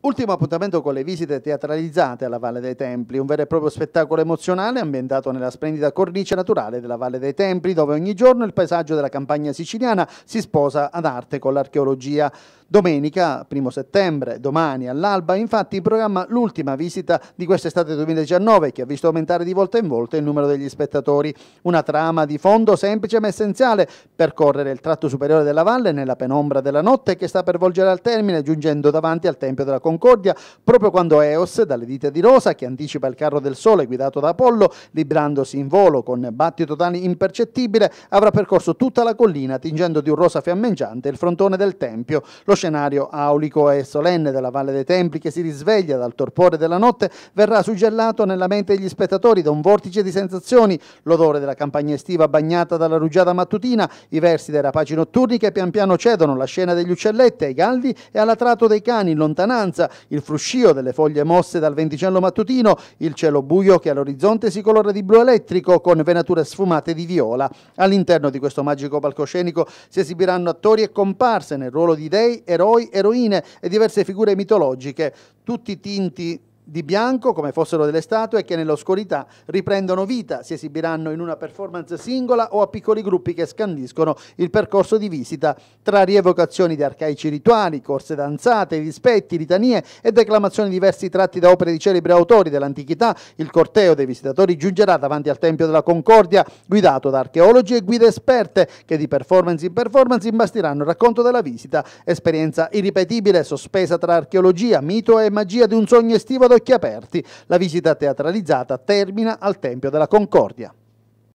Ultimo appuntamento con le visite teatralizzate alla Valle dei Templi, un vero e proprio spettacolo emozionale ambientato nella splendida cornice naturale della Valle dei Templi, dove ogni giorno il paesaggio della campagna siciliana si sposa ad arte con l'archeologia. Domenica, primo settembre, domani all'alba, infatti in programma l'ultima visita di quest'estate 2019 che ha visto aumentare di volta in volta il numero degli spettatori. Una trama di fondo semplice ma essenziale, percorrere il tratto superiore della valle nella penombra della notte che sta per volgere al termine giungendo davanti al Tempio della Cornice Concordia proprio quando Eos, dalle dita di Rosa, che anticipa il carro del sole guidato da Apollo, librandosi in volo con battito totale impercettibile, avrà percorso tutta la collina tingendo di un rosa fiammeggiante il frontone del Tempio, lo scenario aulico e solenne della Valle dei Templi che si risveglia dal torpore della notte verrà suggellato nella mente degli spettatori da un vortice di sensazioni, l'odore della campagna estiva bagnata dalla rugiada mattutina, i versi dei rapaci notturni che pian piano cedono la scena degli uccelletti ai galli e all'atrato dei cani in lontananza, lontananza, il fruscio delle foglie mosse dal venticello mattutino, il cielo buio che all'orizzonte si colora di blu elettrico con venature sfumate di viola. All'interno di questo magico palcoscenico si esibiranno attori e comparse nel ruolo di dei, eroi, eroine e diverse figure mitologiche, tutti tinti di bianco come fossero delle statue che nell'oscurità riprendono vita, si esibiranno in una performance singola o a piccoli gruppi che scandiscono il percorso di visita tra rievocazioni di arcaici rituali, corse danzate, rispetti, litanie e declamazioni di diversi tratti da opere di celebri autori dell'antichità. Il corteo dei visitatori giungerà davanti al Tempio della Concordia, guidato da archeologi e guide esperte che di performance in performance imbastiranno il racconto della visita, esperienza irripetibile sospesa tra archeologia, mito e magia di un sogno estivo da occhi aperti, la visita teatralizzata termina al Tempio della Concordia.